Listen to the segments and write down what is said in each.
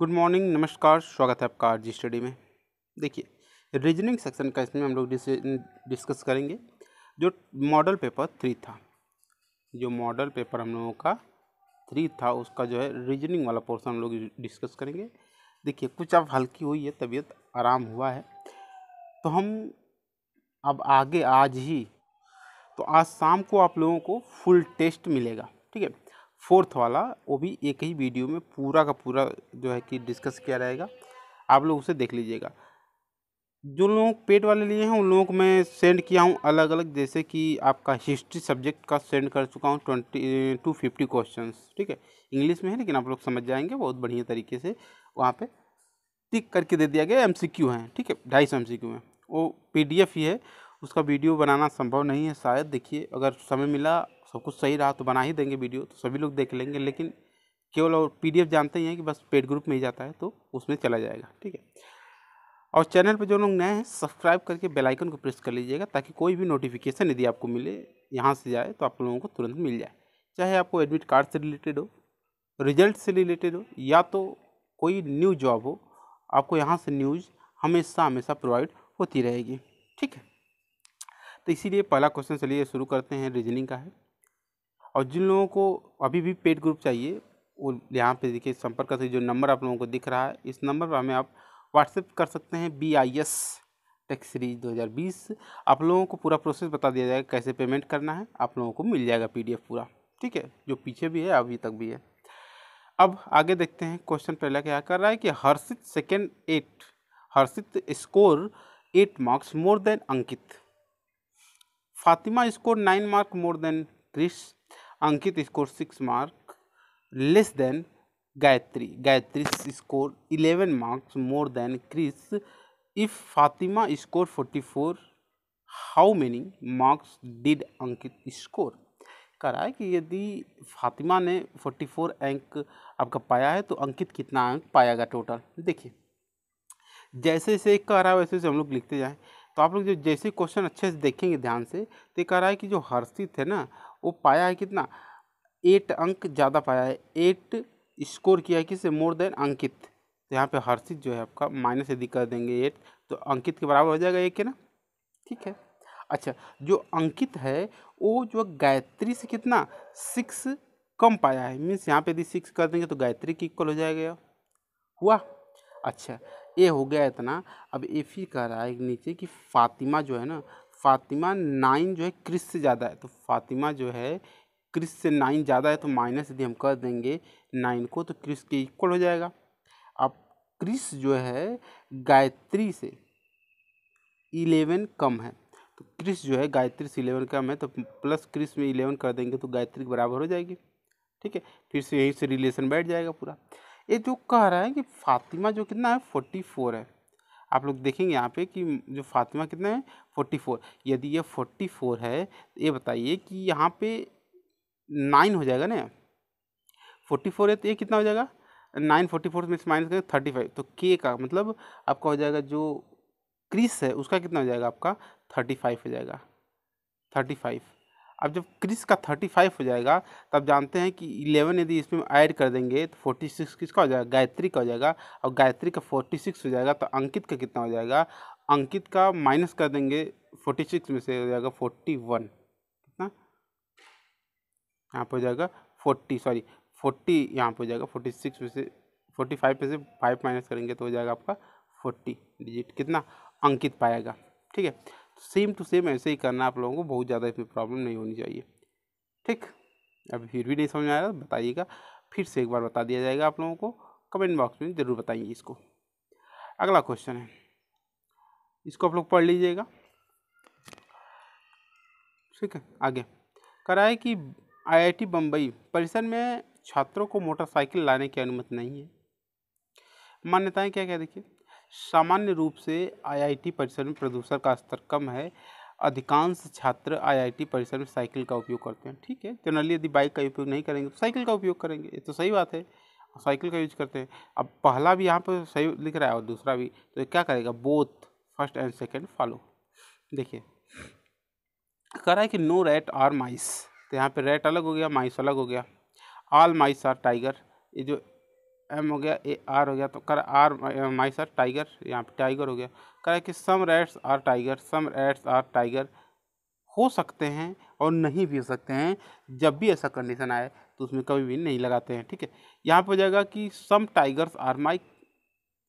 Good morning नमस्कार स्वागत है आपका आर स्टडी में देखिए रीजनिंग सेक्शन का इसमें हम लोग डिस्कस करेंगे जो मॉडल पेपर थ्री था जो मॉडल पेपर हम लोगों का थ्री था उसका जो है रीजनिंग वाला पोर्सन हम लोग डिस्कस करेंगे देखिए कुछ अब हल्की हुई है तबीयत आराम हुआ है तो हम अब आगे आज ही तो आज शाम को आप लोगों को फुल टेस्ट मिलेगा ठीक है फोर्थ वाला वो भी एक ही वीडियो में पूरा का पूरा जो है कि डिस्कस किया रहेगा आप लोग उसे देख लीजिएगा जो लोग पेड वाले लिए हैं उन लोगों को मैं सेंड किया हूँ अलग अलग जैसे कि आपका हिस्ट्री सब्जेक्ट का सेंड कर चुका हूँ ट्वेंटी टू फिफ्टी क्वेश्चन ठीक है इंग्लिश में है लेकिन आप लोग समझ जाएंगे बहुत बढ़िया तरीके से वहाँ पे टिक करके दे दिया गया एम सी क्यू है ठीक है ढाई सौ एम सी क्यू है वो पी डी एफ ही है उसका वीडियो बनाना संभव नहीं है शायद देखिए अगर समय मिला सब कुछ सही रहा तो बना ही देंगे वीडियो तो सभी लोग देख लेंगे लेकिन केवल और पी जानते ही हैं कि बस पेड ग्रुप में ही जाता है तो उसमें चला जाएगा ठीक है और चैनल पर जो लोग नए हैं सब्सक्राइब करके बेल आइकन को प्रेस कर लीजिएगा ताकि कोई भी नोटिफिकेशन यदि आपको मिले यहाँ से जाए तो आप लोगों को तुरंत मिल जाए चाहे आपको एडमिट कार्ड से रिलेटेड हो रिजल्ट से रिलेटेड हो या तो कोई न्यू जॉब हो आपको यहाँ से न्यूज़ हमेशा हमेशा प्रोवाइड होती रहेगी ठीक है तो इसीलिए पहला क्वेश्चन चलिए शुरू करते हैं रीजनिंग का है और जिन लोगों को अभी भी पेड ग्रुप चाहिए वो यहाँ पे देखिए संपर्क कर सकते जो नंबर आप लोगों को दिख रहा है इस नंबर पर हमें आप व्हाट्सएप कर सकते हैं बी आई एस टैक्स सीरीज दो आप लोगों को पूरा प्रोसेस बता दिया जाएगा कैसे पेमेंट करना है आप लोगों को मिल जाएगा पी पूरा ठीक है जो पीछे भी है अभी तक भी है अब आगे देखते हैं क्वेश्चन पहला क्या कर रहा है कि Harshit second eight Harshit score eight marks more than Ankit Fatima score nine mark more than Krish Ankit score six mark less than Gayatri Gayatri score eleven marks more than Kris if Fatima score forty four how many marks did Ankit score कह रहा है कि यदि फातिमा ने forty four अंक आपका पाया है तो अंकित कितना अंक पाएगा टोटल देखिए जैसे जैसे एक कह रहा है वैसे वैसे हम लोग लिखते जाएँ तो आप लोग जो जैसे क्वेश्चन अच्छे से देखेंगे ध्यान से तो कह रहा है कि जो हर्षित है ना वो पाया है कितना एट अंक ज़्यादा पाया है एट स्कोर किया है किससे मोर देन अंकित तो यहाँ पे हर्षित जो है आपका माइनस यदि कर देंगे एट तो अंकित के बराबर हो जाएगा एक है ना ठीक है अच्छा जो अंकित है वो जो गायत्री से कितना सिक्स कम पाया है मीन्स यहाँ पे यदि सिक्स कर देंगे तो गायत्री की इक्वल हो जाएगा हुआ अच्छा ये हो गया इतना अब ये फिर कह रहा है नीचे कि फातिमा जो है ना फातिमा नाइन जो है क्रिस से ज़्यादा है तो फातिमा जो है क्रिस से नाइन ज़्यादा है तो माइनस यदि हम कर देंगे नाइन को तो क्रिस के इक्वल हो जाएगा अब क्रिस जो है गायत्री से इलेवन कम है तो क्रिस जो है गायत्री से इलेवन कम है तो प्लस क्रिस में इलेवन कर देंगे तो गायत्री के बराबर हो जाएगी ठीक है फिर से यहीं से रिलेशन बैठ जाएगा पूरा ये जो कह रहा है कि फातिमा जो कितना है फोर्टी फोर है आप लोग देखेंगे यहाँ पे कि जो फातिमा कितने हैं फोर्टी फोर यदि ये फोर्टी फोर है तो ये बताइए कि यहाँ पे नाइन हो जाएगा ना फोर्टी फोर है तो ये कितना हो जाएगा नाइन फोर्टी फोर में माइनस करें थर्टी फाइव तो के का मतलब आपका हो जाएगा जो क्रिस है उसका कितना हो जाएगा आपका थर्टी फाइव हो जाएगा थर्टी फाइव अब जब क्रिस का थर्टी फाइव हो जाएगा तब जानते हैं कि इलेवन यदि इसमें ऐड कर देंगे तो फोर्टी सिक्स किसका हो जाएगा गायत्री का हो जाएगा और गायत्री का फोर्टी सिक्स हो जाएगा तो अंकित का कितना हो जाएगा अंकित का माइनस कर देंगे फोर्टी सिक्स में से हो जाएगा फोर्टी वन कितना यहाँ पर हो जाएगा फोर्टी सॉरी फोर्टी यहाँ पर हो जाएगा फोर्टी सिक्स में से फोर्टी फाइव में से फाइव माइनस करेंगे तो हो जाएगा आपका फोर्टी डिजिट कितना अंकित पाएगा ठीक है सेम टू सेम ऐसे ही करना आप लोगों को बहुत ज़्यादा इसमें प्रॉब्लम नहीं होनी चाहिए ठीक अभी फिर भी नहीं समझ आया बताइएगा फिर से एक बार बता दिया जाएगा आप लोगों को कमेंट बॉक्स में ज़रूर बताइए इसको अगला क्वेश्चन है इसको आप लोग पढ़ लीजिएगा ठीक है आगे कराए कि आईआईटी बम्बई परिसर में छात्रों को मोटरसाइकिल लाने की अनुमति नहीं है मान्यताएं क्या क्या देखिए सामान्य रूप से आईआईटी परिसर में प्रदूषण का स्तर कम है अधिकांश छात्र आईआईटी परिसर में साइकिल का उपयोग करते हैं ठीक है जनरली यदि बाइक का उपयोग नहीं करेंगे तो साइकिल का उपयोग करेंगे ये तो सही बात है साइकिल का यूज करते हैं अब पहला भी यहाँ पर सही लिख रहा है और दूसरा भी तो क्या करेगा both first and second follow देखिए कह रहा है कि नो रेट आर माइस तो यहाँ पर रेट अलग हो गया माइस अलग हो गया आल माइस आर टाइगर ये जो एम हो गया ए आर हो गया तो कर आर माई सर टाइगर यहाँ पे टाइगर हो गया करा कि some reds are tiger some reds are tiger हो सकते हैं और नहीं भी हो सकते हैं जब भी ऐसा कंडीशन आए तो उसमें कभी भी नहीं लगाते हैं ठीक है यहाँ पर हो जाएगा कि सम टाइगर्स आर माई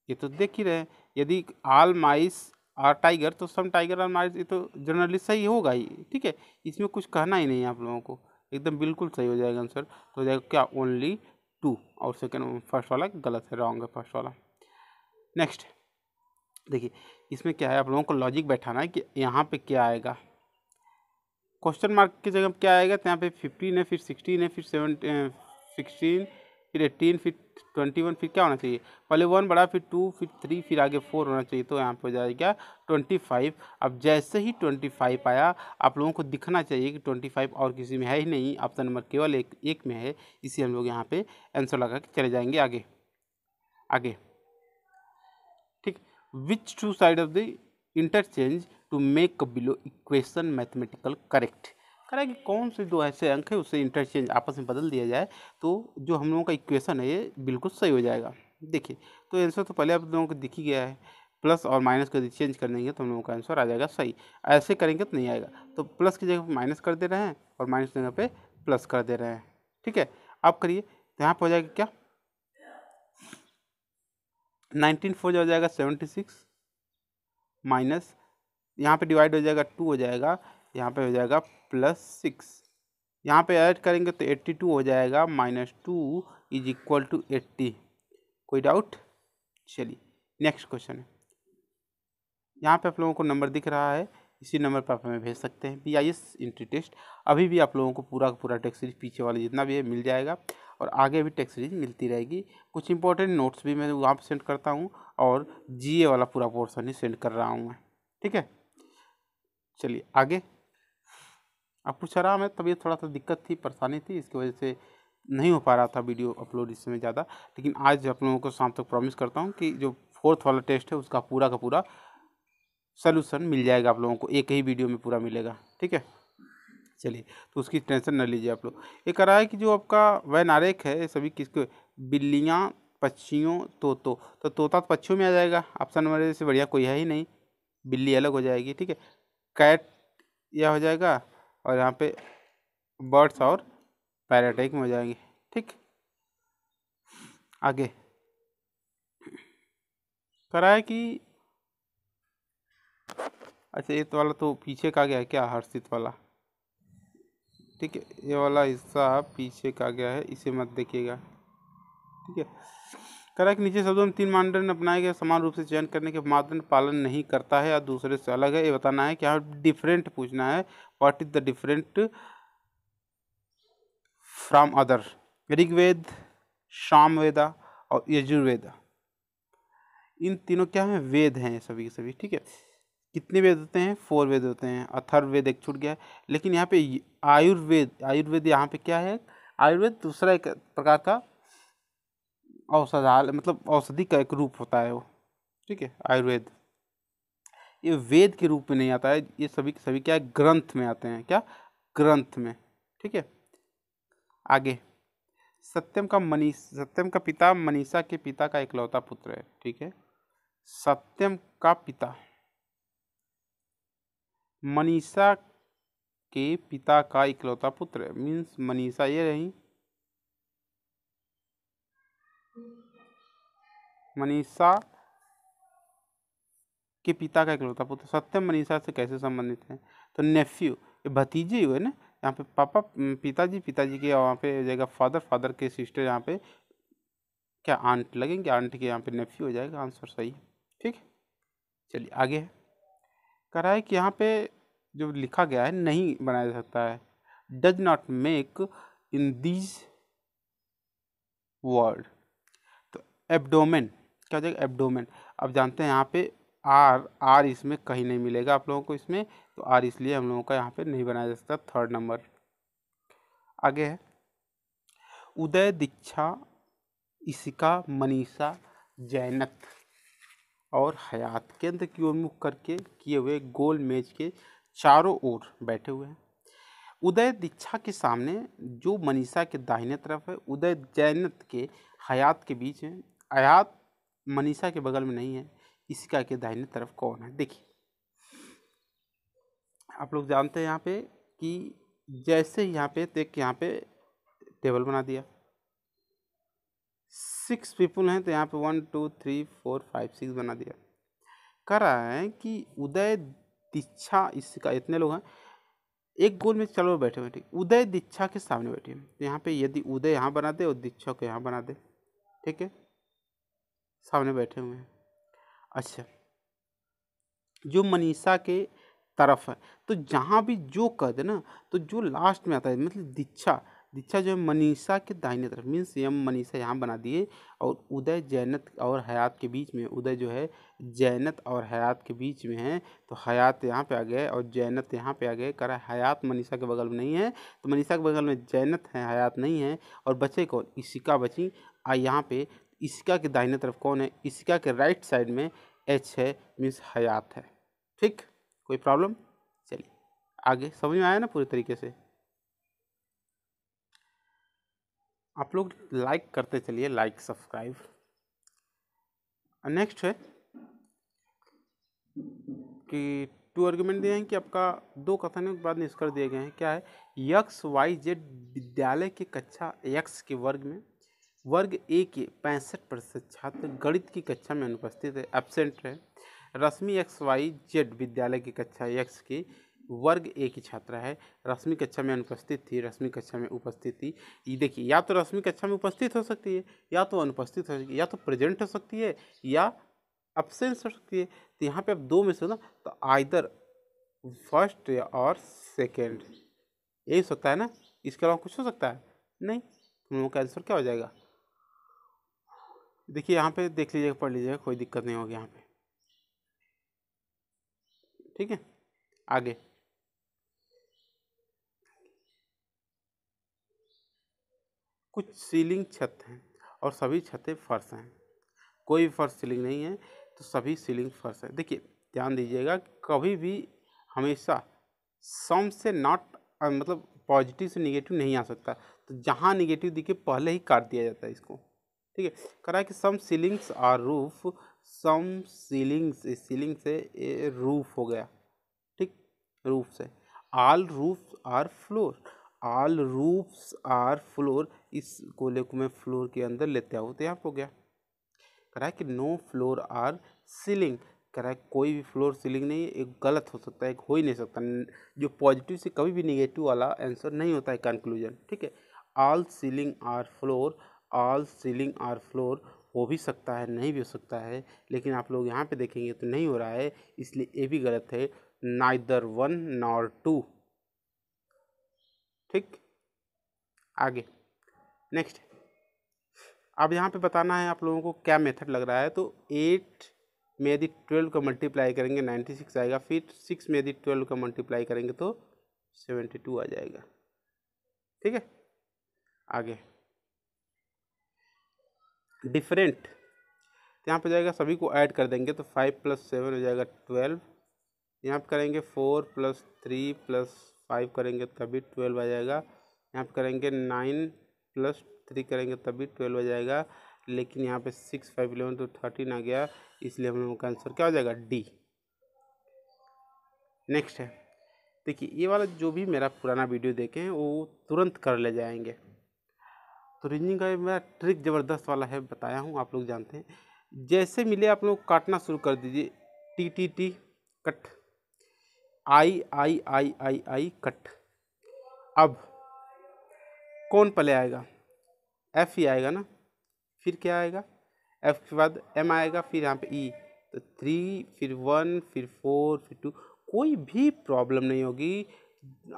ये तो देख ही रहे यदि आल माइस आर टाइगर तो सम टाइगर आर माइस ये तो जनरली सही होगा ही ठीक है इसमें कुछ कहना ही नहीं है आप लोगों को एकदम बिल्कुल सही हो जाएगा आंसर तो हो जाएगा क्या ओनली टू और सेकेंड फर्स्ट वाला गलत है रॉन्ग है फर्स्ट वाला नेक्स्ट देखिए इसमें क्या है आप लोगों को लॉजिक बैठाना है कि यहाँ पे क्या आएगा क्वेश्चन मार्क की जगह क्या आएगा तो यहाँ पे फिफ्टीन है फिर सिक्सटीन है फिर सेवन सिक्सटीन फिर एट्टीन फिर ट्वेंटी वन फिर क्या होना चाहिए पहले वन बढ़ा फिर टू फिर थ्री फिर आगे फोर होना चाहिए तो यहाँ पे हो जाएगा ट्वेंटी फाइव अब जैसे ही ट्वेंटी फाइव आया आप लोगों को दिखना चाहिए कि ट्वेंटी फाइव और किसी में है ही नहीं ऑप्शन तो नंबर केवल एक एक में है इसी हम लोग यहाँ पे आंसर लगा के चले जाएंगे आगे आगे ठीक which two side of the interchange to make below equation mathematical correct कि कौन से जो ऐसे अंक है उससे इंटरचेंज आपस में बदल दिया जाए तो जो हम लोगों का इक्वेशन है ये बिल्कुल सही हो जाएगा देखिए तो आंसर तो पहले आप लोगों को दिख ही गया है प्लस और माइनस को यदि चेंज कर देंगे तो हम लोगों का आंसर आ जाएगा सही ऐसे करेंगे तो नहीं आएगा तो प्लस की जगह पर माइनस कर दे रहे हैं और माइनस की जगह पर प्लस कर दे रहे हैं ठीक है आप करिए तो यहाँ पर हो जाएगा क्या नाइनटीन फोर जो हो जाएगा सेवेंटी सिक्स माइनस यहाँ पे डिवाइड हो जाएगा टू हो जाएगा यहाँ पे हो जाएगा प्लस सिक्स यहाँ पे ऐड करेंगे तो एट्टी टू हो जाएगा minus two is equal to eighty कोई डाउट चलिए नेक्स्ट क्वेश्चन है यहाँ पे आप लोगों को नंबर दिख रहा है इसी नंबर पर आप हमें भेज सकते हैं B I S entry test अभी भी आप लोगों को पूरा का पूरा टेक्स सीरीज पीछे वाले जितना भी है मिल जाएगा और आगे भी टेक्स सीरीज मिलती रहेगी कुछ इंपॉर्टेंट नोट्स भी मैं वहाँ पर सेंड करता हूँ और जी वाला पूरा पोर्सन ही सेंड कर रहा हूँ मैं ठीक है चलिए आगे आपको रहा में तबीयत थोड़ा सा दिक्कत थी परेशानी थी इसकी वजह से नहीं हो पा रहा था वीडियो अपलोड इस समय ज़्यादा लेकिन आज आप लोगों को शाम तक प्रॉमिस करता हूँ कि जो फोर्थ वाला टेस्ट है उसका पूरा का पूरा सोल्यूशन मिल जाएगा आप लोगों को एक ही वीडियो में पूरा मिलेगा ठीक है चलिए तो उसकी टेंशन न लीजिए आप लोग ये कह रहा है कि जो आपका वैन आरेख है सभी किसके बिल्लियाँ पक्षियों तोतो तो तोता तो पक्षियों में आ जाएगा ऑप्शन नंबर से बढ़िया कोई है ही नहीं बिल्ली अलग हो जाएगी ठीक है कैट यह हो जाएगा और यहाँ पे बर्ड्स और पैराटाइक में हो जाएंगे ठीक आगे कराए कि अच्छा ये तो वाला तो पीछे का गया है क्या हर्षित वाला ठीक है ये वाला हिस्सा पीछे का गया है इसे मत देखिएगा ठीक है करा कि नीचे शब्दों में तीन मानदंड अपनाए गए समान रूप से चयन करने के मानदंड पालन नहीं करता है या दूसरे से अलग है ये बताना है कि यहाँ डिफरेंट पूछना है what is the different from other Rigveda Veda और यजुर्वेदा इन तीनों क्या हैं वेद हैं सभी के सभी ठीक है कितने वेद होते हैं फोर वेद होते हैं वेद एक छूट गया लेकिन यहाँ पे आयुर्वेद आयुर्वेद यहाँ पे क्या है आयुर्वेद दूसरा एक प्रकार का औषधाल मतलब औषधि का एक रूप होता है वो ठीक है आयुर्वेद ये वेद के रूप में नहीं आता है ये सभी सभी क्या ग्रंथ में आते हैं क्या ग्रंथ में ठीक है आगे सत्यम का मनीष सत्यम का पिता मनीषा के पिता का इकलौता पुत्र है ठीक है सत्यम का पिता मनीषा के पिता का इकलौता पुत्र है मीन्स मनीषा ये रही मनीषा के पिता का इकलौता पुत्र सत्यम मनीषा से कैसे संबंधित है तो नेफ्यू ये भतीजे हुए ना यहाँ पे पापा पिताजी पिताजी के वहाँ पे जाएगा फादर फादर के सिस्टर यहाँ पे क्या आंट लगेंगे आंट के यहाँ पे नेफ्यू हो जाएगा आंसर सही ठीक चलिए आगे है कह रहा है कि यहाँ पे जो लिखा गया है नहीं बनाया जा सकता है does not make in these word abdomen क्या हो जाएगा एब्डोमेन अब जानते हैं यहाँ पे आर आर इसमें कहीं नहीं मिलेगा आप लोगों को इसमें तो आर इसलिए हम लोगों का यहाँ पे नहीं बनाया जा सकता थर्ड नंबर आगे है उदय दीक्षा इसिका मनीषा जैनत और हयात केंद्र की ओर मुख करके किए हुए गोल मेज के चारों ओर बैठे हुए हैं उदय दीक्षा के सामने जो मनीषा के दाहिने तरफ है उदय जैनत के हयात के बीच हैं आयात मनीषा के बगल में नहीं है इसका के दाहिने तरफ कौन है देखिए आप लोग जानते हैं यहाँ पे कि जैसे यहाँ पे देख यहाँ पे टेबल बना दिया सिक्स पीपल हैं तो यहाँ पे one two three four five six बना दिया कह रहा है कि उदय दीक्षा इसका इतने लोग हैं एक गोल में चलो बैठे हुए ठीक उदय दीक्षा के सामने बैठे तो यहाँ पे यदि उदय यहाँ बना दे और दीक्षा को यहाँ बना दे ठीक है सामने बैठे हुए हैं अच्छा जो मनीषा के तरफ है तो जहाँ भी जो कद ना तो जो लास्ट में आता है मतलब दीक्षा दीक्षा जो है मनीषा के दाहिने तरफ मीन्स यम मनीषा यहाँ बना दिए और उदय जैनत और हयात के बीच में उदय जो है जैनत और हयात के बीच में है तो हयात यहाँ पे आ गए और जैनत यहाँ पे आ गए कर हयात मनीषा के बगल में नहीं है तो मनीषा के बगल में जैनत है हयात नहीं है और बचे कौन इशिका बची आ यहाँ पे इसका के दाहिने तरफ कौन है इसका के राइट साइड में एच है मीन्स हयात है ठीक कोई प्रॉब्लम चलिए आगे समझ में आया ना पूरे तरीके से आप लोग लाइक करते चलिए लाइक सब्सक्राइब नेक्स्ट है कि टू आर्ग्यूमेंट दिए हैं कि आपका दो कथन के बाद निष्कर्ष दिए गए हैं क्या है यक्स वाई जेड विद्यालय के कक्षा यक्स के वर्ग में वर्ग ए के पैंसठ प्रतिशत छात्र गणित की कक्षा में अनुपस्थित है एबसेंट है रश्मि एक्स वाई जेड विद्यालय की कक्षा एक्स की वर्ग ए की छात्रा है रश्मि कक्षा में अनुपस्थित थी रश्मि कक्षा में उपस्थित थी ये देखिए या तो रश्मि कक्षा में उपस्थित हो सकती है या तो अनुपस्थित हो सकती है या तो प्रेजेंट हो सकती है या एबसेंस हो सकती है तो यहाँ पे आप दो में से ना तो आइदर फर्स्ट और सेकेंड यही हो सकता है ना इसके अलावा कुछ हो सकता है नहीं हम लोगों का आंसर क्या हो जाएगा देखिए यहाँ पे देख लीजिएगा पढ़ लीजिएगा कोई दिक्कत नहीं होगी यहाँ पे ठीक है आगे कुछ सीलिंग छत हैं और सभी छतें फर्श हैं कोई भी फर्श सीलिंग नहीं है तो सभी सीलिंग फर्श है देखिए ध्यान दीजिएगा कभी भी हमेशा सम से नॉट मतलब पॉजिटिव से निगेटिव नहीं आ सकता तो जहाँ निगेटिव दिखे पहले ही काट दिया जाता है इसको ठीक है कह रहा है कि some ceilings are roof some ceilings इस सीलिंग से ए रूफ हो गया ठीक रूफ से all roofs are floor all roofs are floor इस कोले को मैं फ्लोर के अंदर लेते आऊँ तो यहाँ हो गया करा कि नो फ्लोर आर सीलिंग करा कोई भी फ्लोर सीलिंग नहीं एक गलत हो सकता है एक हो ही नहीं सकता जो पॉजिटिव से कभी भी निगेटिव वाला आंसर नहीं होता है कंक्लूजन ठीक है all ceiling are floor all ceiling और फ्लोर हो भी सकता है नहीं भी हो सकता है लेकिन आप लोग यहाँ पे देखेंगे तो नहीं हो रहा है इसलिए ये भी गलत है नाइदर वन नॉर टू ठीक आगे नेक्स्ट अब यहाँ पे बताना है आप लोगों को क्या मेथड लग रहा है तो एट में यदि ट्वेल्व का मल्टीप्लाई करेंगे नाइन्टी सिक्स आएगा फिर सिक्स में यदि ट्वेल्व का मल्टीप्लाई करेंगे तो सेवेंटी टू आ जाएगा ठीक है आगे डिफरेंट तो यहाँ पर जाएगा सभी को ऐड कर देंगे तो फाइव प्लस सेवन हो जाएगा ट्वेल्व यहाँ पर करेंगे four plus three plus five करेंगे तभी ट्वेल्व आ जाएगा यहाँ पर करेंगे नाइन प्लस थ्री करेंगे तभी ट्वेल्व आ जाएगा लेकिन यहाँ पे सिक्स फाइव इलेवन तो थर्टीन आ गया इसलिए हम लोगों का आंसर क्या हो जाएगा डी नेक्स्ट है देखिए ये वाला जो भी मेरा पुराना वीडियो देखें वो तुरंत कर ले जाएंगे तो रिंजिंग का मेरा ट्रिक ज़बरदस्त वाला है बताया हूँ आप लोग जानते हैं जैसे मिले आप लोग काटना शुरू कर दीजिए T T T cut I I I I I cut अब कौन पहले आएगा एफ ही आएगा ना फिर क्या आएगा एफ के बाद एम आएगा फिर यहाँ पे ई e। तो थ्री फिर वन फिर फोर फिर टू कोई भी प्रॉब्लम नहीं होगी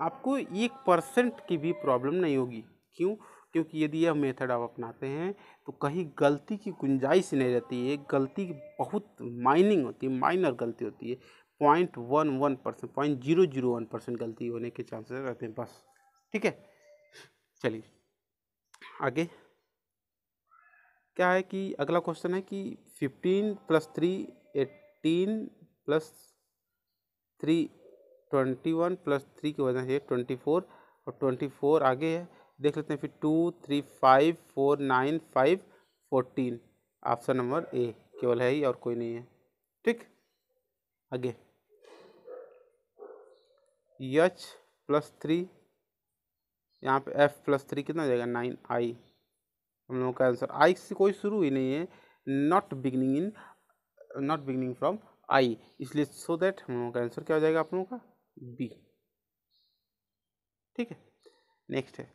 आपको एक परसेंट की भी प्रॉब्लम नहीं होगी क्यों क्योंकि यदि यह मेथड आप अपनाते हैं तो कहीं गलती की गुंजाइश नहीं रहती है गलती बहुत माइनिंग होती है माइनर गलती होती है point one one percent point zero zero one percent गलती होने के चांसेस रहते हैं बस ठीक है चलिए आगे क्या है कि अगला क्वेश्चन है कि fifteen plus three eighteen plus three twenty one plus three की वजह से ट्वेंटी फोर और ट्वेंटी फोर आगे है देख लेते हैं फिर two three five four nine five fourteen option number A केवल है ही और कोई नहीं है ठीक आगे यच प्लस थ्री यहाँ पे एफ प्लस थ्री कितना हो जाएगा नाइन आई हम लोगों का आंसर आई से कोई शुरू ही नहीं है not beginning in not beginning from I इसलिए सो दैट हम लोगों का आंसर क्या हो जाएगा आप लोगों का बी ठीक है नेक्स्ट है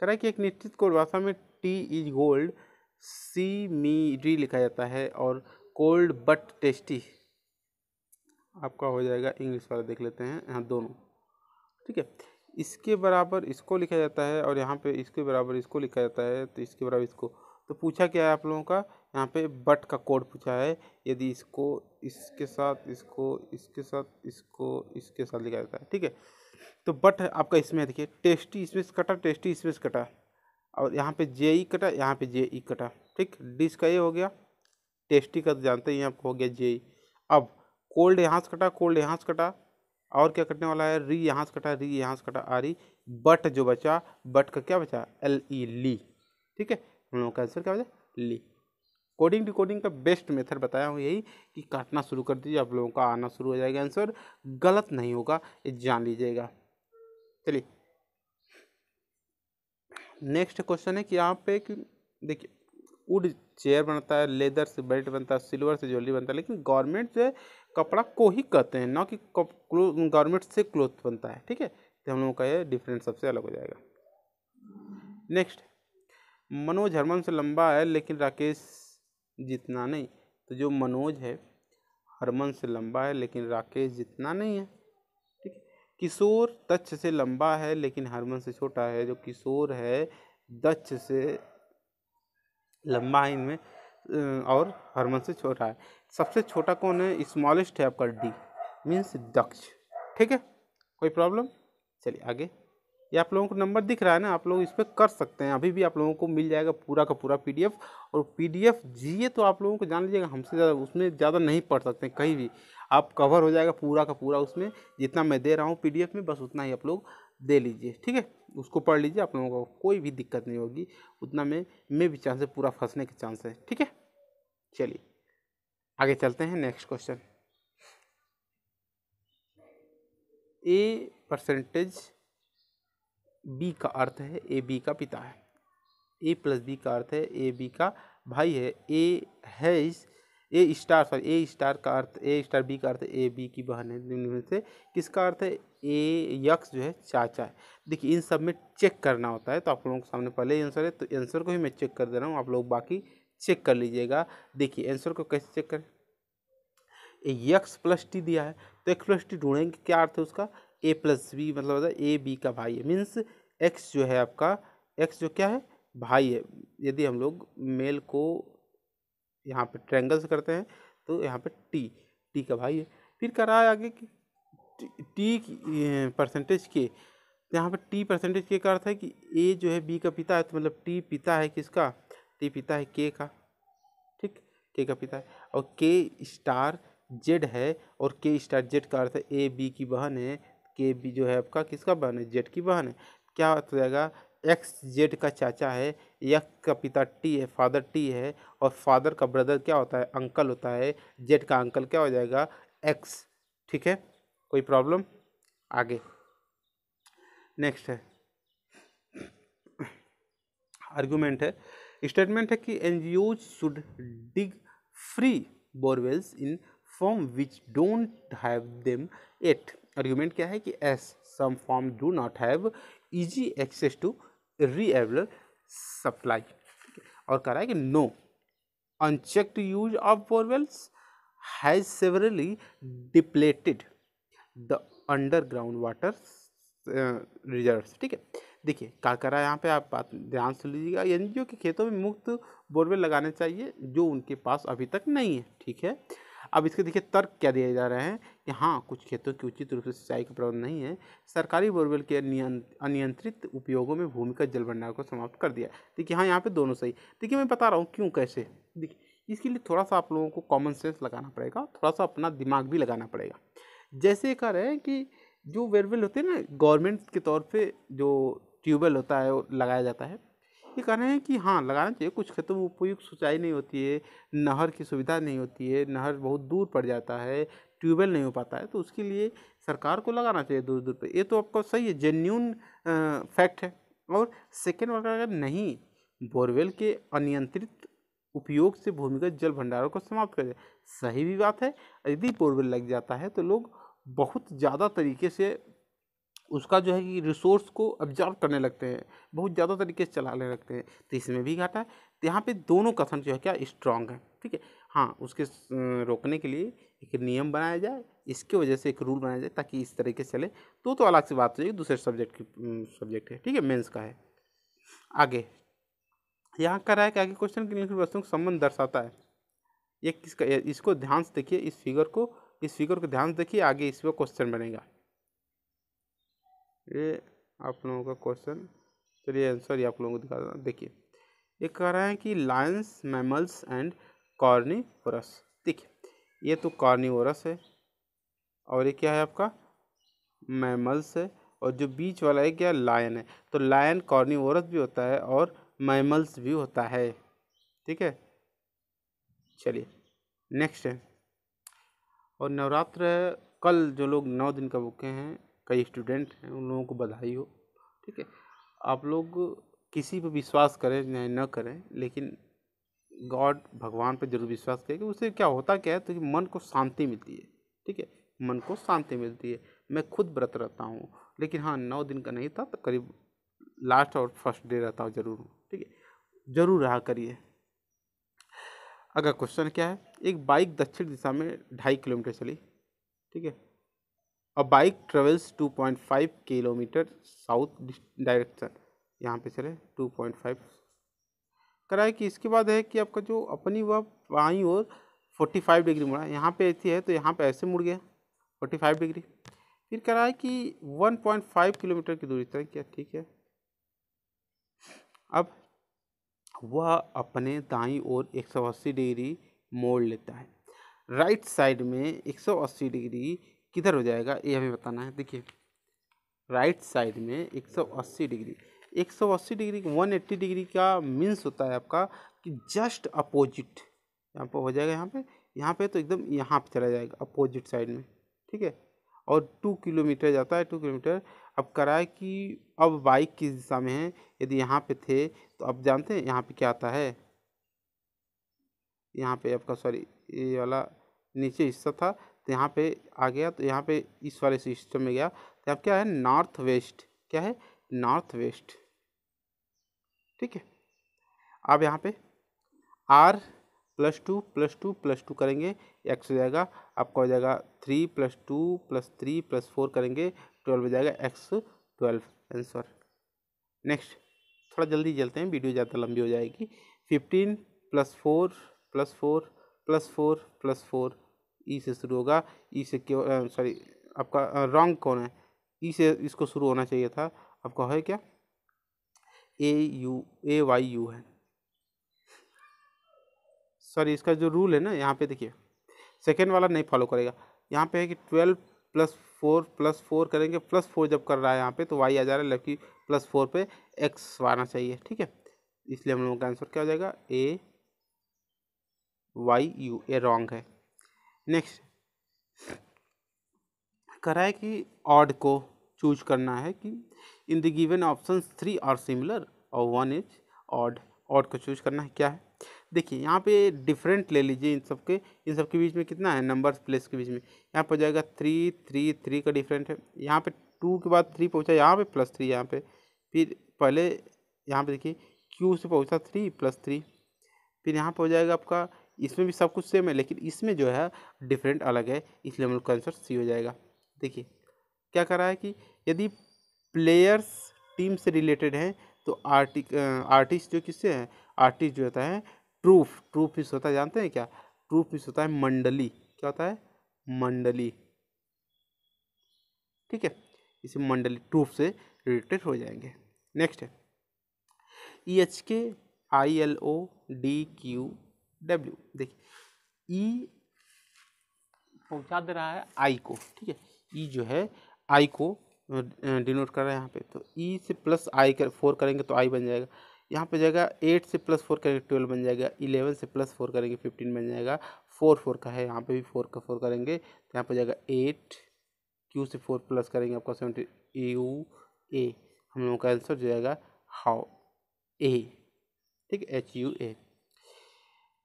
कह रहा है कि एक निश्चित कोड भाषा में T is gold C me D लिखा जाता है और कोल्ड बट टेस्टी आपका हो जाएगा इंग्लिश वाला देख लेते हैं यहाँ दोनों ठीक है इसके बराबर इसको लिखा जाता है और यहाँ पे इसके बराबर इसको लिखा जाता है तो इसके बराबर इसको तो पूछा क्या है आप लोगों का यहाँ पे बट का कोड पूछा है यदि इसको इसके साथ इसको इसके साथ इसको इसके साथ लिखा जाता है ठीक है तो बट आपका इसमें देखिए टेस्टी स्पेस कटा टेस्टी स्पेस कटा और यहाँ पे जे ई e कटा यहाँ पे जे ई e कटा ठीक डिश का ये हो गया टेस्टी का तो जानते हैं आपको हो गया जे ई e। अब कोल्ड यहाँ से कटा कोल्ड यहाँ से कटा और क्या कटने वाला है री यहाँ से कटा री यहाँ से कटा आ री बट जो बचा बट का क्या बचा एल ई ली ठीक है हम लोगों का आंसर क्या बचा ली कोडिंग डिकोडिंग का बेस्ट मेथड बताया हूँ यही कि काटना शुरू कर दीजिए आप लोगों का आना शुरू हो जाएगा आंसर गलत नहीं होगा ये जान लीजिएगा चलिए नेक्स्ट क्वेश्चन है कि यहाँ पे कि देखिए वुड चेयर बनता है लेदर से बेल्ट बनता है सिल्वर से ज्वेलरी बनता है लेकिन गवर्नमेंट से कपड़ा को ही कहते हैं ना कि गवर्नमेंट से क्लोथ बनता है ठीक है तो हम लोगों का ये डिफरेंस सबसे अलग हो जाएगा नेक्स्ट मनोज हरमन से लंबा है लेकिन राकेश जितना नहीं तो जो मनोज है हरमन से लंबा है लेकिन राकेश जितना नहीं है ठीक है किशोर दक्ष से लंबा है लेकिन हरमन से छोटा है जो किशोर है दक्ष से लंबा है इनमें और हरमन से छोटा है सबसे छोटा कौन है स्मॉलेस्ट है आपका डी मीन्स दक्ष ठीक है कोई प्रॉब्लम चलिए आगे ये आप लोगों को नंबर दिख रहा है ना आप लोग इस पर कर सकते हैं अभी भी आप लोगों को मिल जाएगा पूरा का पूरा पीडीएफ और पीडीएफ जीए तो आप लोगों को जान लीजिएगा हमसे ज़्यादा उसमें ज़्यादा नहीं पढ़ सकते कहीं भी आप कवर हो जाएगा पूरा का पूरा उसमें जितना मैं दे रहा हूँ पी में बस उतना ही आप लोग दे लीजिए ठीक है उसको पढ़ लीजिए आप लोगों को कोई भी दिक्कत नहीं होगी उतना में में भी चांस है पूरा फंसने के चांस है ठीक है चलिए आगे चलते हैं next question A percentage B का अर्थ है ए बी का पिता है ए प्लस बी का अर्थ है ए बी का भाई है ए है इस A star sorry A star का अर्थ ए स्टार बी का अर्थ ए बी की बहन है निम्न से किसका अर्थ है ए यक्स जो है चाचा है देखिए इन सब में चेक करना होता है तो आप लोगों के सामने पहले आंसर है तो आंसर को ही मैं चेक कर दे रहा हूँ आप लोग बाकी चेक कर लीजिएगा देखिए आंसर को कैसे चेक करें ए यक्स प्लस टी दिया है तो एक्स प्लस टी ढूंढेंगे क्या अर्थ है उसका ए प्लस बी मतलब होता है ए बी का भाई है मीन्स एक्स जो है आपका एक्स जो क्या है भाई है यदि हम लोग मेल को यहाँ पे ट्रैंगल्स करते हैं तो यहाँ पे टी टी का भाई है फिर कर रहा है आगे कि टी परसेंटेज के यहाँ पर टी परसेंटेज के का अर्थ है कि ए जो है बी का पिता है तो मतलब टी पिता है किसका टी पिता है के का ठीक के का पिता है और के स्टार जेड है और के स्टार जेड का अर्थ है ए बी की बहन है के बी जो है आपका किसका बहन है जेड की बहन है क्या हो जाएगा एक्स जेड का चाचा है यक का पिता टी है फादर टी है और फादर का ब्रदर क्या होता है अंकल होता है जेड का अंकल क्या हो जाएगा एक्स ठीक है कोई प्रॉब्लम आगे नेक्स्ट है आर्गुमेंट है स्टेटमेंट है कि N G Os should dig free borewells in farm which don't have them at argument क्या है कि as some farm do not have easy access to reliable supply और कह रहा है कि no unchecked use of borewells has severely depleted the underground water reserve ठीक है देखिए क्या कर रहा है यहाँ पे आप बात ध्यान से लीजिएगा एन के खेतों में मुफ्त बोरवेल लगाने चाहिए जो उनके पास अभी तक नहीं है ठीक है अब इसके देखिए तर्क क्या दिया जा रहा है कि हाँ कुछ खेतों की उचित रूप से सिंचाई का प्रबंध नहीं है सरकारी बोरवेल के अनियंत्रित उपयोगों में भूमि का जल भंडार को समाप्त कर दिया देखिए हाँ यहाँ पे दोनों सही देखिए मैं बता रहा हूँ क्यों कैसे देखिए इसके लिए थोड़ा सा आप लोगों को कॉमन सेंस लगाना पड़ेगा थोड़ा सा अपना दिमाग भी लगाना पड़ेगा जैसे कह रहे हैं कि जो वेरवेल होते हैं ना गवर्नमेंट के तौर पर जो ट्यूबवेल होता है वो लगाया जाता है ये कह रहे हैं कि हाँ लगाना चाहिए कुछ खेतों में उपयुक्त सिंचाई नहीं होती है नहर की सुविधा नहीं होती है नहर बहुत दूर पड़ जाता है ट्यूबवेल नहीं हो पाता है तो उसके लिए सरकार को लगाना चाहिए दूर दूर पर ये तो आपका सही है जेन्यून फैक्ट है और सेकेंड वर्ग अगर नहीं बोरवेल के अनियंत्रित उपयोग से भूमिगत जल भंडारों को समाप्त कर सही भी बात है यदि बोरवेल लग जाता है तो लोग बहुत ज़्यादा तरीके से उसका जो है कि रिसोर्स को ऑब्जर्व करने लगते हैं बहुत ज़्यादा तरीके से चलाने लगते हैं तो इसमें भी घाटा है तो यहाँ पर दोनों कथन जो है क्या स्ट्रांग है ठीक है हाँ उसके रोकने के लिए एक नियम बनाया जाए इसके वजह से एक रूल बनाया जाए ताकि इस तरीके से चले तो तो अलग से बात हो तो जाएगी दूसरे सब्जेक्ट की सब्जेक्ट है ठीक है मेंस का है आगे यहाँ कर रहा है कि आगे क्वेश्चन के निम्नलिखित वस्तुओं का संबंध दर्शाता है ये किसका इसको ध्यान से देखिए इस फिगर को इस फिगर को ध्यान से देखिए आगे इस पर क्वेश्चन बनेगा ये आप लोगों का क्वेश्चन चलिए आंसर ये आप लोगों को दिखा देना देखिए ये कह रहा है कि लायंस मैमल्स एंड कॉर्नीवोरस देखिए ये तो कॉर्नीवोरस है और ये क्या है आपका मैमल्स है और जो बीच वाला है क्या लायन है तो लायन कॉर्नीवरस भी होता है और मैमल्स भी होता है ठीक है चलिए नेक्स्ट है और नवरात्र कल जो लोग नौ दिन का बुके हैं कई स्टूडेंट हैं उन लोगों को बधाई हो ठीक है आप लोग किसी पर विश्वास करें या न करें लेकिन गॉड भगवान पर जरूर विश्वास करें कि उससे क्या होता क्या है तो मन को शांति मिलती है ठीक है मन को शांति मिलती है मैं खुद व्रत रहता हूँ लेकिन हाँ नौ दिन का नहीं था तो करीब लास्ट और फर्स्ट डे रहता हूँ जरूर ठीक है जरूर रहा करिए अगला क्वेश्चन क्या है एक बाइक दक्षिण दिशा में ढाई किलोमीटर चली ठीक है A bike travels 2.5 kilometre south direction यहाँ पे चले 2.5 कराए कि इसके बाद है कि आपका जो अपनी वह बाई और 45 डिग्री मुड़ा यहाँ पे ऐसी है तो यहाँ पे ऐसे मुड़ गया 45 डिग्री फिर कराए कि 1.5 किलोमीटर की दूरी तय किया ठीक है अब वह अपने दाई और एक डिग्री मोड़ लेता है राइट साइड में 180 डिग्री किधर हो जाएगा ये हमें बताना है देखिए राइट साइड में 180 डिग्री 180 डिग्री 180 डिग्री का मीन्स होता है आपका कि जस्ट अपोजिट यहाँ पर हो जाएगा यहाँ पे यहाँ पे तो एकदम यहाँ पे चला जाएगा अपोजिट साइड में ठीक है और टू किलोमीटर जाता है टू किलोमीटर अब कराए कि अब बाइक किस दिशा में है यदि यहाँ पे थे तो अब जानते हैं यहाँ पे क्या आता है यहाँ पे आपका सॉरी ये वाला नीचे हिस्सा था तो यहाँ पे आ गया तो यहाँ पे इस वाले सिस्टम में गया तो अब क्या है नॉर्थ वेस्ट क्या है नॉर्थ वेस्ट ठीक है अब यहाँ पे R plus two plus two plus two करेंगे एक्स हो जाएगा आपका हो जाएगा three plus two plus three plus four करेंगे ट्वेल्व हो जाएगा एक्स ट्वेल्व आंसर नेक्स्ट थोड़ा जल्दी चलते हैं वीडियो ज़्यादा लंबी हो जाएगी fifteen plus four plus four plus four plus four E से शुरू होगा ई से क्यों सॉरी आपका रॉन्ग कौन है ई से इसको शुरू होना चाहिए था आपका है क्या A U A Y U है सॉरी इसका जो रूल है ना यहाँ पे देखिए सेकेंड वाला नहीं फॉलो करेगा यहाँ पे है कि twelve plus four plus four करेंगे प्लस फोर जब कर रहा है यहाँ पे तो वाई आ जा रहा है जबकि प्लस फोर पे एक्स आना चाहिए ठीक है इसलिए हम लोगों का आंसर क्या हो जाएगा A Y U A wrong है नेक्स्ट कराए है कि ऑड को चूज करना है कि in the given option three are similar और वन इज ऑड ऑड को चूज करना है क्या है देखिए यहाँ पे डिफरेंट ले लीजिए इन सब के इन सब के बीच में कितना है नंबर्स प्लेस के बीच में यहाँ पर जाएगा थ्री थ्री थ्री का डिफरेंट है यहाँ पे टू के बाद थ्री पहुँचा यहाँ पे प्लस थ्री यहाँ पे फिर पहले यहाँ पे देखिए क्यू से पहुँचा थ्री प्लस थ्री फिर यहाँ पर हो जाएगा आपका इसमें भी सब कुछ सेम है लेकिन इसमें जो है डिफरेंट अलग है इसलिए हम लोग का आंसर सी हो जाएगा देखिए क्या कर रहा है कि यदि प्लेयर्स टीम से रिलेटेड हैं तो आर्टि आर्टिस्ट जो किससे हैं आर्टिस्ट जो होता है ट्रूफ ट्रूफ इस होता है जानते हैं क्या ट्रूफ इस होता है मंडली क्या होता है मंडली ठीक है इसे मंडली ट्रूफ से रिलेटेड हो जाएंगे नेक्स्ट है E H K I L O D Q W देखिए ई e पहुंचा दे रहा है आई को ठीक है ई e जो है आई को डिनोट कर रहा है यहाँ पे तो ई e से प्लस आई कर फोर करेंगे तो आई बन जाएगा यहाँ पे जाएगा एट से प्लस फोर करेंगे ट्वेल्व बन जाएगा इलेवन से प्लस फोर करेंगे फिफ्टीन बन जाएगा फोर फोर का है यहाँ पे भी फोर का फोर करेंगे तो यहाँ पे जाएगा एट क्यू से फोर प्लस करेंगे आपका सेवेंटी यू ए हम लोगों का आंसर जो जाएगा हाउ ए ठीक है एच यू ए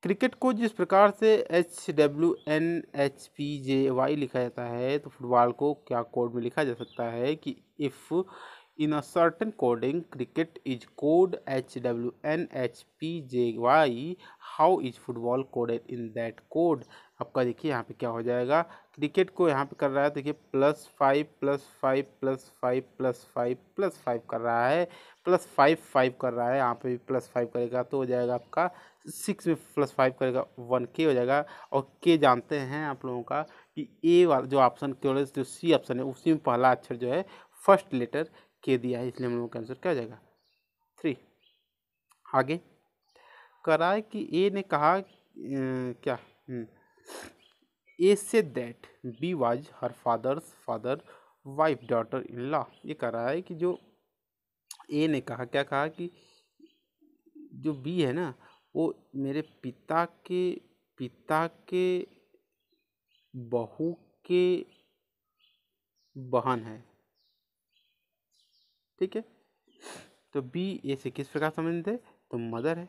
क्रिकेट को जिस प्रकार से H W N H P J Y लिखा जाता है तो फुटबॉल को क्या कोड में लिखा जा सकता है कि if in a certain coding cricket is code H W N H P J Y how is football coded in that code आपका देखिए यहाँ पे क्या हो जाएगा क्रिकेट को यहाँ पे कर रहा है देखिए plus five plus five plus five plus five plus five कर रहा है प्लस फाइव फाइव कर रहा है यहाँ पे भी प्लस फाइव करेगा तो हो जाएगा आपका सिक्स में प्लस फाइव करेगा वन के हो जाएगा और के जानते हैं आप लोगों का कि ए वाला जो ऑप्शन के जो सी ऑप्शन है उसी में पहला अक्षर जो है फर्स्ट लेटर के दिया है इसलिए हम लोगों का आंसर क्या हो जाएगा थ्री आगे कराए कि ए ने कहा क्या हम्म। ए से that B was her father's father wife daughter in law ये कह रहा है कि जो ए ने कहा क्या कहा कि जो बी है ना वो मेरे पिता के पिता के बहू के बहन है ठीक है तो बी ए से किस प्रकार संबंधित है तो मदर है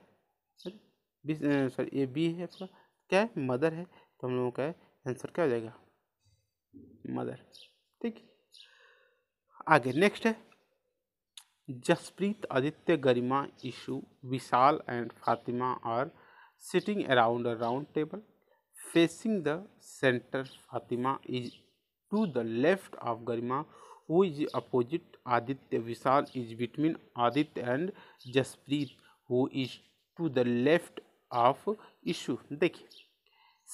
सॉरी ए बी है आपका क्या है मदर है तो हम लोगों का है आंसर क्या हो जाएगा मदर ठीक आगे नेक्स्ट है Jaspreet Aditya Garima Ishu Vishal and Fatima are sitting around a round table facing the centre Fatima is to the left of Garima who is opposite Aditya Vishal is between Aditya and Jaspreet who is to the left of Ishu देखिए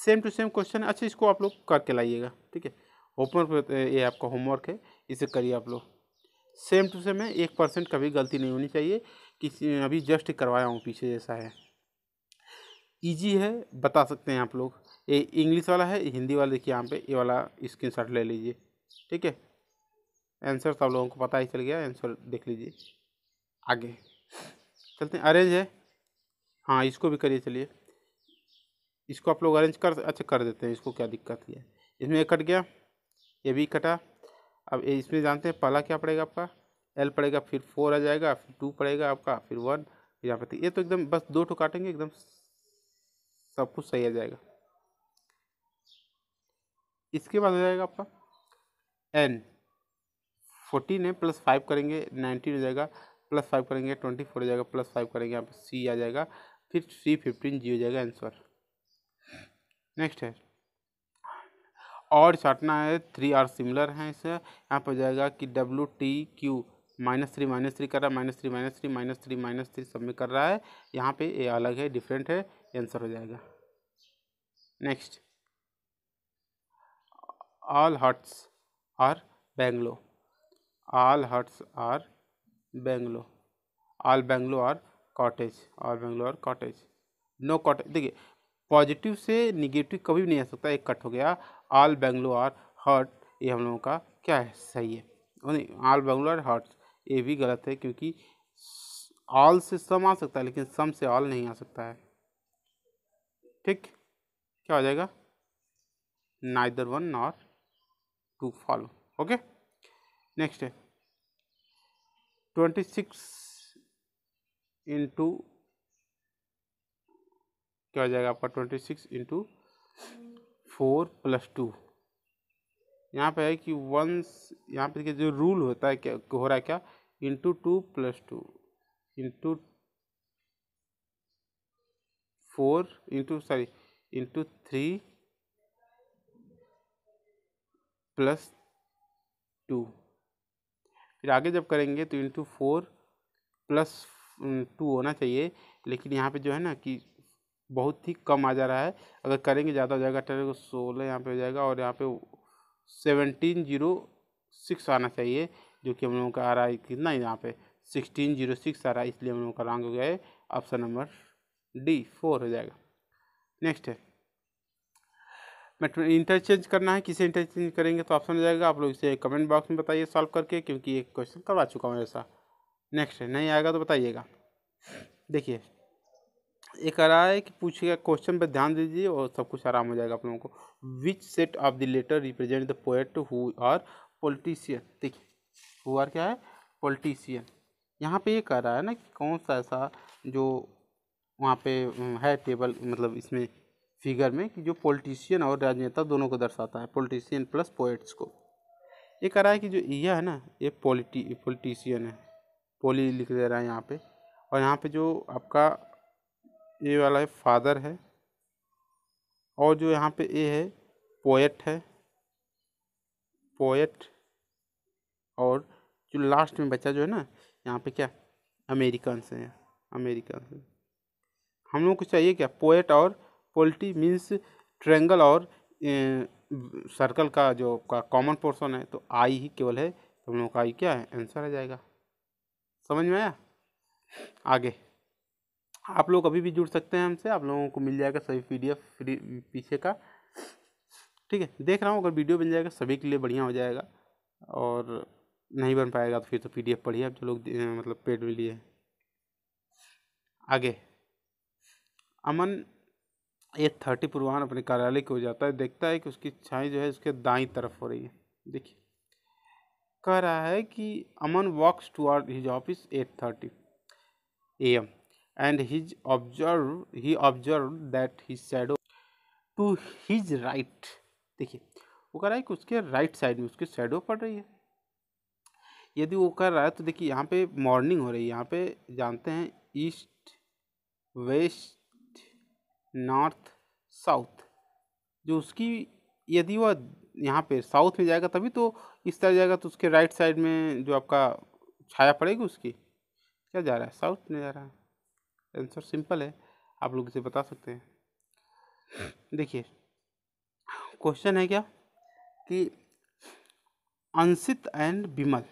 सेम टू सेम क्वेश्चन अच्छा इसको आप लोग करके लाइएगा ठीक है homework ये आपका होमवर्क है इसे करिए आप लोग सेम टू सेम है एक परसेंट कभी गलती नहीं होनी चाहिए किसी अभी जस्ट करवाया हूँ पीछे जैसा है ईजी है बता सकते हैं आप लोग ये इंग्लिश वाला है हिंदी वाला देखिए यहाँ पे ये वाला स्क्रीन ले लीजिए ठीक है तो आंसर सब लोगों को पता ही चल गया आंसर देख लीजिए आगे चलते हैं अरेंज है हाँ इसको भी करिए चलिए इसको आप लोग अरेंज कर अच्छा कर देते हैं इसको क्या दिक्कत है इसमें कट गया ये भी कटा अब इसमें जानते हैं पहला क्या पड़ेगा आपका एल पड़ेगा फिर फोर आ जाएगा फिर टू पड़ेगा आपका फिर वन यहाँ पर ये तो एकदम बस दो टू काटेंगे एकदम सब कुछ सही आ जाएगा इसके बाद हो जाएगा आपका एन फोर्टीन है प्लस फाइव करेंगे नाइन्टीन हो जाएगा प्लस फाइव करेंगे ट्वेंटी फोर हो जाएगा प्लस फाइव करेंगे यहाँ पर सी आ जाएगा फिर सी फिफ्टीन जी हो जाएगा आंसर नेक्स्ट है और छाटना है थ्री आर सिमिलर हैं इसे यहाँ पर जाएगा कि W T Q minus three minus three कर रहा है minus three minus three minus three minus three सब में कर रहा है यहाँ पे ये अलग है डिफरेंट है आंसर हो जाएगा next all huts are bungalow all huts are bungalow all bungalow are cottage all bungalow are cottage no cottage देखिए पॉजिटिव से निगेटिव कभी भी नहीं आ सकता एक कट हो गया आल बेंगलो आर हर्ट ये हम लोगों का क्या है सही है all all bungalow are hurt ये भी गलत है क्योंकि ऑल से सम आ सकता है लेकिन सम से ऑल नहीं आ सकता है ठीक क्या हो जाएगा neither one nor two follow okay next है ट्वेंटी सिक्स इंटू क्या हो जाएगा आपका twenty six into four plus two यहाँ पर है कि वंस यहाँ पर जो रूल होता है क्या हो रहा है क्या into two plus two into four into sorry into three plus two फिर आगे जब करेंगे तो इंटू फोर प्लस टू होना चाहिए लेकिन यहाँ पे जो है ना कि बहुत ही कम आ जा रहा है अगर करेंगे ज़्यादा हो जाएगा अठारह सोलह यहाँ पे हो जाएगा और यहाँ पे सेवनटीन जीरो सिक्स आना चाहिए जो कि हम लोगों का आ रहा है कितना यहाँ पे सिक्सटीन जीरो सिक्स आ रहा है इसलिए हम लोगों का रॉन्ग हो गया है ऑप्शन नंबर डी फोर हो जाएगा नेक्स्ट है मेट्रो इंटरचेंज करना है किसे इंटरचेंज करेंगे तो ऑप्शन हो जाएगा आप लोग इसे कमेंट बॉक्स में बताइए सॉल्व करके क्योंकि एक क्वेश्चन करवा चुका हूँ ऐसा नेक्स्ट है नहीं आएगा तो बताइएगा देखिए ये रहा है कि पूछेगा क्वेश्चन पर ध्यान दीजिए और सब कुछ आराम हो जाएगा आप लोगों को which set of the letter represent the poet who are politician देखिए हु आर क्या है पोलिटिशियन यहाँ पे ये कह रहा है ना कि कौन सा ऐसा जो वहाँ पे है टेबल मतलब इसमें फिगर में कि जो पोलिटिशियन और राजनेता दोनों को दर्शाता है पोलिटिशियन प्लस पोएट्स को ये कह रहा है कि जो यह है ना ये पोलिटी पोलिटिशियन है पोली लिख दे रहा है यहाँ पे और यहाँ पे जो आपका ये वाला है फादर है और जो यहाँ पे ए है पोएट है पोएट और जो लास्ट में बच्चा जो है ना यहाँ पे क्या अमेरिकन से है अमेरिकन से हम लोगों को चाहिए क्या पोएट और पोल्टी मीन्स ट्रेंगल और ए, सर्कल का जो का कॉमन पोर्शन है तो आई ही केवल है तो हम लोगों का आई क्या है आंसर आ जाएगा समझ में आया आगे आप लोग अभी भी जुड़ सकते हैं हमसे आप लोगों को मिल जाएगा सभी पी फ्री पीछे का ठीक है देख रहा हूँ अगर वीडियो मिल जाएगा सभी के लिए बढ़िया हो जाएगा और नहीं बन पाएगा तो फिर तो पीडीएफ पढ़िए आप जो लोग मतलब पेड में लिए आगे अमन ये थर्टी पुरवान अपने कार्यालय की हो जाता है देखता है कि उसकी छाई जो है उसके दाई तरफ हो रही है देखिए कह रहा है कि Aman walks towards his office at thirty A M and his observe he observed that his shadow to his right देखिए वो कह रहा है कि उसके राइट साइड में उसकी शेडो पड़ रही है यदि वो कर रहा है तो देखिए यहाँ पे मॉर्निंग हो रही है यहाँ पे जानते हैं ईस्ट वेस्ट नॉर्थ साउथ जो उसकी यदि वह यहाँ पे साउथ में जाएगा तभी तो इस तरह जाएगा तो उसके राइट साइड में जो आपका छाया पड़ेगी उसकी क्या जा रहा है साउथ में जा रहा है आंसर सिंपल है आप लोग इसे बता सकते हैं देखिए क्वेश्चन है क्या कि Anshit and Vimal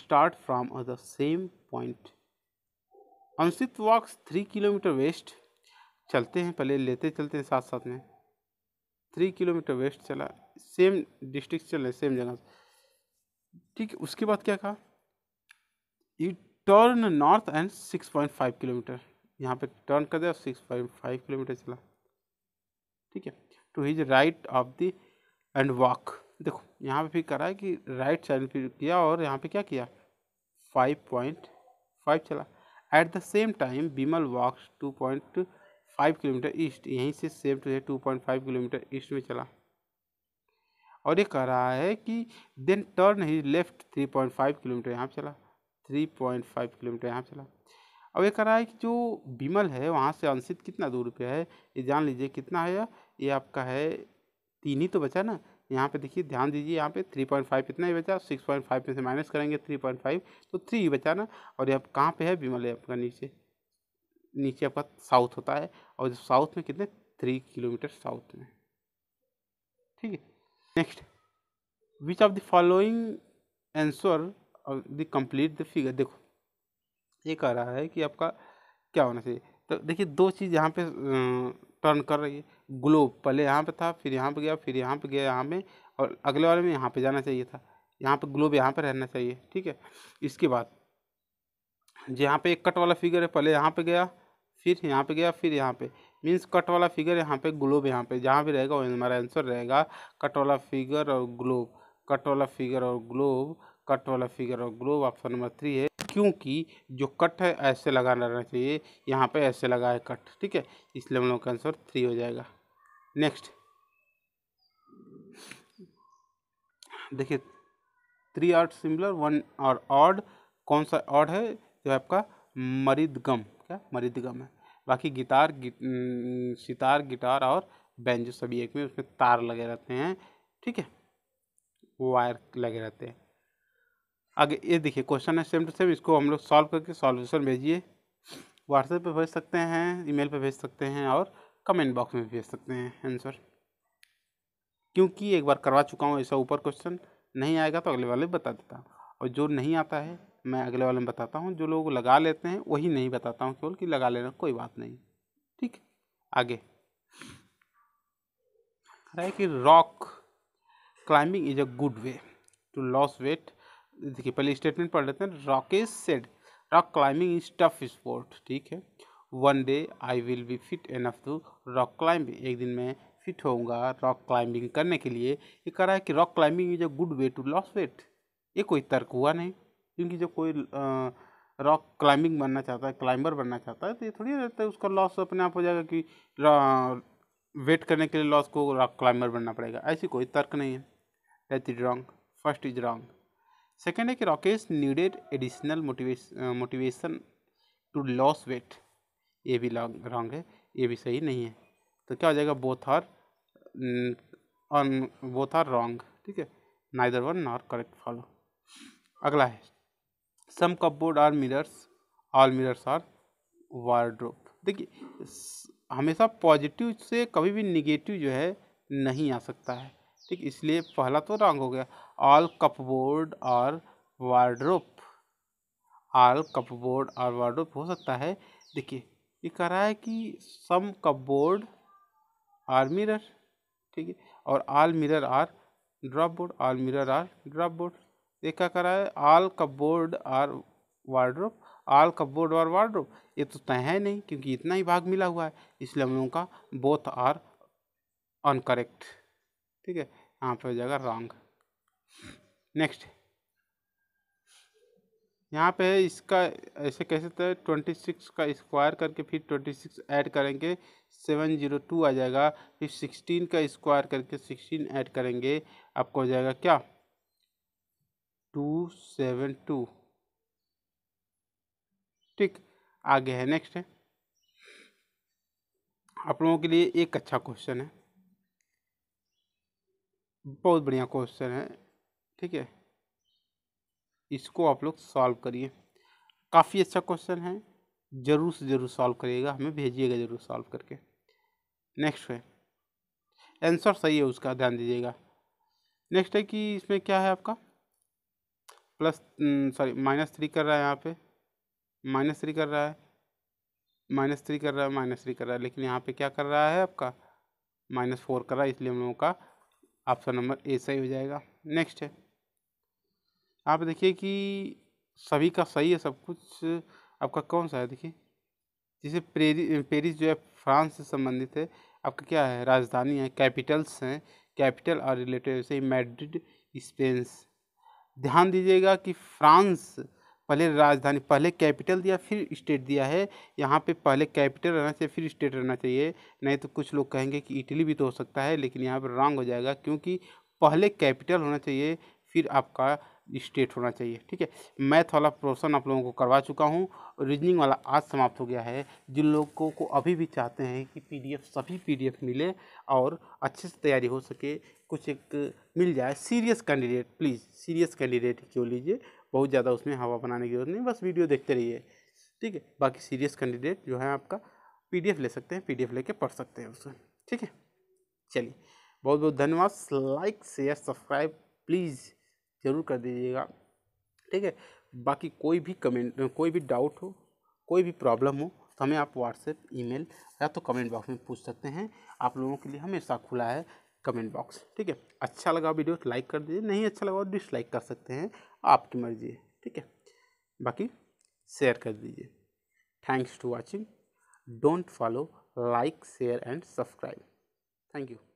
start from the same point Anshit walks three kilometre west चलते हैं पहले लेते चलते हैं साथ साथ में थ्री किलोमीटर वेस्ट चला सेम डिस्ट्रिक्ट चले सेम जगह ठीक है उसके बाद क्या कहा U turn north and six point five kilometre यहाँ पे टर्न कर दिया सिक्स पॉइंट फाइव किलोमीटर चला ठीक है to his right of the end walk देखो यहाँ पे फिर करा है कि राइट साइड फिर किया और यहाँ पे क्या किया फाइव पॉइंट फाइव चला at the same time Bimal walks two point five kilometre east यहीं से same two two point five kilometre east में चला और ये कह रहा है कि then turn he left three point five kilometre यहाँ पर चला थ्री पॉइंट फाइव किलोमीटर यहाँ चला अब ये कह रहा है कि जो बिमल है वहाँ से अंशित कितना दूर पे है ये जान लीजिए कितना है ये आपका है तीन ही तो बचा ना यहाँ पे देखिए ध्यान दीजिए यहाँ पे थ्री पॉइंट फाइव इतना ही बचा सिक्स पॉइंट फाइव में से माइनस करेंगे थ्री पॉइंट फाइव तो थ्री ही बचा ना और ये आप कहाँ पे है बिमल है आपका नीचे नीचे आपका साउथ होता है और साउथ में कितने थ्री किलोमीटर साउथ में ठीक है next which of the following answer the complete the figure देखो ये कह रहा है कि आपका क्या होना चाहिए तो देखिए दो चीज़ यहाँ पे टर्न कर रही है ग्लोब पहले यहाँ पे था फिर यहाँ पे गया फिर यहाँ पे गया यहाँ में और अगले वाले में यहाँ पे जाना चाहिए था यहाँ पे ग्लोब यहाँ पे रहना चाहिए ठीक है इसके बाद जहाँ पे एक कट वाला फिगर है पहले यहाँ पे गया फिर यहाँ पे गया फिर यहाँ पे मीन्स कट वाला फिगर यहाँ पे ग्लोब यहाँ पे जहाँ भी रहेगा वही हमारा आंसर रहेगा कट वाला फिगर और ग्लोब कट वाला फिगर और ग्लोब कट वाला फिगर और ग्लोब ऑप्शन नंबर थ्री है क्योंकि जो कट है ऐसे लगा रहना चाहिए यहाँ पे ऐसे लगा है कट ठीक है इसलिए हम लोग का आंसर थ्री हो जाएगा नेक्स्ट देखिए थ्री आर्ट सिमिलर वन और ऑड कौन सा ऑड है जो है आपका मरिदगम क्या मरिदगम है बाकी गिटार गि, सितार गिटार और बैंजो सभी एक में उसमें तार लगे रहते हैं ठीक है वायर लगे रहते हैं आगे ये देखिए क्वेश्चन है सेम टू सेम इसको हम लोग सॉल्व करके सॉल्यूशन भेजिए व्हाट्सएप पे भेज सकते हैं ईमेल पे भेज सकते हैं और कमेंट बॉक्स में भेज सकते हैं आंसर क्योंकि एक बार करवा चुका हूँ ऐसा ऊपर क्वेश्चन नहीं आएगा तो अगले वाले बता देता हूँ और जो नहीं आता है मैं अगले वाले में बताता हूँ जो लोग लगा लेते हैं वही नहीं बताता हूँ केवल कि लगा लेना कोई बात नहीं ठीक आगे रहा है कि rock climbing is a good way to lose weight देखिए पहले स्टेटमेंट पढ़ लेते हैं Rakesh said rock climbing is tough sport ठीक है one day I will be fit enough to rock climbing एक दिन मैं फिट होऊंगा रॉक क्लाइंबिंग करने के लिए ये कह रहा है कि rock climbing is a good way to lose weight ये कोई तर्क हुआ नहीं क्योंकि जब कोई रॉक क्लाइंबिंग बनना चाहता है क्लाइंबर बनना चाहता है तो ये थोड़ी रहता है उसका लॉस अपने आप हो जाएगा कि वेट करने के लिए लॉस को रॉक क्लाइंबर बनना पड़ेगा ऐसी कोई तर्क नहीं है that is wrong first is wrong second है कि Rakesh needed additional motivation to lose weight ये भी रॉन्ग है ये भी सही नहीं है तो क्या हो जाएगा both are both are wrong ठीक है neither one nor correct follow अगला है some cupboard are mirrors all mirrors are wardrobe देखिए हमेशा पॉजिटिव से कभी भी निगेटिव जो है नहीं आ सकता है ठीक इसलिए पहला तो रॉन्ग हो गया all cupboard or wardrobe all cupboard or wardrobe हो सकता है देखिए ये कह रहा है कि सम कपबोर्ड आर मिरर ठीक है और all mirror are drop board all mirror are drop board ये क्या कह रहा है all cupboard are wardrobe all cupboard और वार्ड्रोप ये तो तय है नहीं क्योंकि इतना ही भाग मिला हुआ है इसलिए हम लोगों का बोथ आर अनकरेक्ट ठीक है यहाँ पर हो जाएगा रॉन्ग नेक्स्ट यहाँ पे इसका ऐसे कह सकते हैं ट्वेंटी सिक्स का स्क्वायर करके फिर ट्वेंटी सिक्स ऐड करेंगे सेवन जीरो टू आ जाएगा फिर सिक्सटीन का स्क्वायर करके सिक्सटीन ऐड करेंगे आपको हो जाएगा क्या टू सेवन टू ठीक आगे है नेक्स्ट है आप लोगों के लिए एक अच्छा क्वेश्चन है बहुत बढ़िया क्वेश्चन है ठीक है इसको आप लोग सॉल्व करिए काफ़ी अच्छा क्वेश्चन है ज़रूर से ज़रूर सॉल्व करिएगा हमें भेजिएगा ज़रूर सॉल्व करके नेक्स्ट है आंसर सही है उसका ध्यान दीजिएगा नेक्स्ट है कि इसमें क्या है आपका प्लस सॉरी माइनस थ्री कर रहा है यहाँ पे माइनस थ्री कर रहा है माइनस थ्री कर रहा है माइनस थ्री कर रहा है लेकिन यहाँ पे क्या कर रहा है आपका माइनस फोर कर रहा है इसलिए हम लोगों का ऑप्शन नंबर ए सही हो जाएगा नेक्स्ट है आप देखिए कि सभी का सही है सब कुछ आपका कौन सा है देखिए जैसे पेरिस पेरिस जो है फ्रांस से संबंधित है आपका क्या है राजधानी है कैपिटल्स हैं कैपिटल और रिलेटेड जैसे ही मैड्रिड स्पेन्स ध्यान दीजिएगा कि फ्रांस पहले राजधानी पहले कैपिटल दिया फिर स्टेट दिया है यहाँ पे पहले कैपिटल रहना चाहिए फिर स्टेट रहना चाहिए नहीं तो कुछ लोग कहेंगे कि इटली भी तो हो सकता है लेकिन यहाँ पर रॉन्ग हो जाएगा क्योंकि पहले कैपिटल होना चाहिए फिर आपका स्टेट होना चाहिए ठीक है मैथ वाला प्रोशन आप लोगों को करवा चुका हूँ रीजनिंग वाला आज समाप्त हो गया है जिन लोगों को अभी भी चाहते हैं कि पीडीएफ सभी पीडीएफ मिले और अच्छे से तैयारी हो सके कुछ एक मिल जाए serious candidate please serious candidate क्यों लीजिए बहुत ज़्यादा उसमें हवा बनाने की जरूरत नहीं बस वीडियो देखते रहिए ठीक है बाकी सीरियस कैंडिडेट जो है आपका पीडीएफ ले सकते हैं पीडीएफ लेके पढ़ सकते हैं उसमें ठीक है चलिए बहुत बहुत धन्यवाद लाइक शेयर सब्सक्राइब प्लीज़ ज़रूर कर दीजिएगा ठीक है बाकी कोई भी कमेंट कोई भी डाउट हो कोई भी प्रॉब्लम हो तो हमें आप व्हाट्सएप ईमेल या तो कमेंट बॉक्स में पूछ सकते हैं आप लोगों के लिए हमेशा खुला है कमेंट बॉक्स ठीक है अच्छा लगा वीडियो तो लाइक कर दीजिए नहीं अच्छा लगा तो डिसलाइक कर सकते हैं आपकी मर्जी है ठीक है बाकी शेयर कर दीजिए thanks to watching don't follow like share and subscribe thank you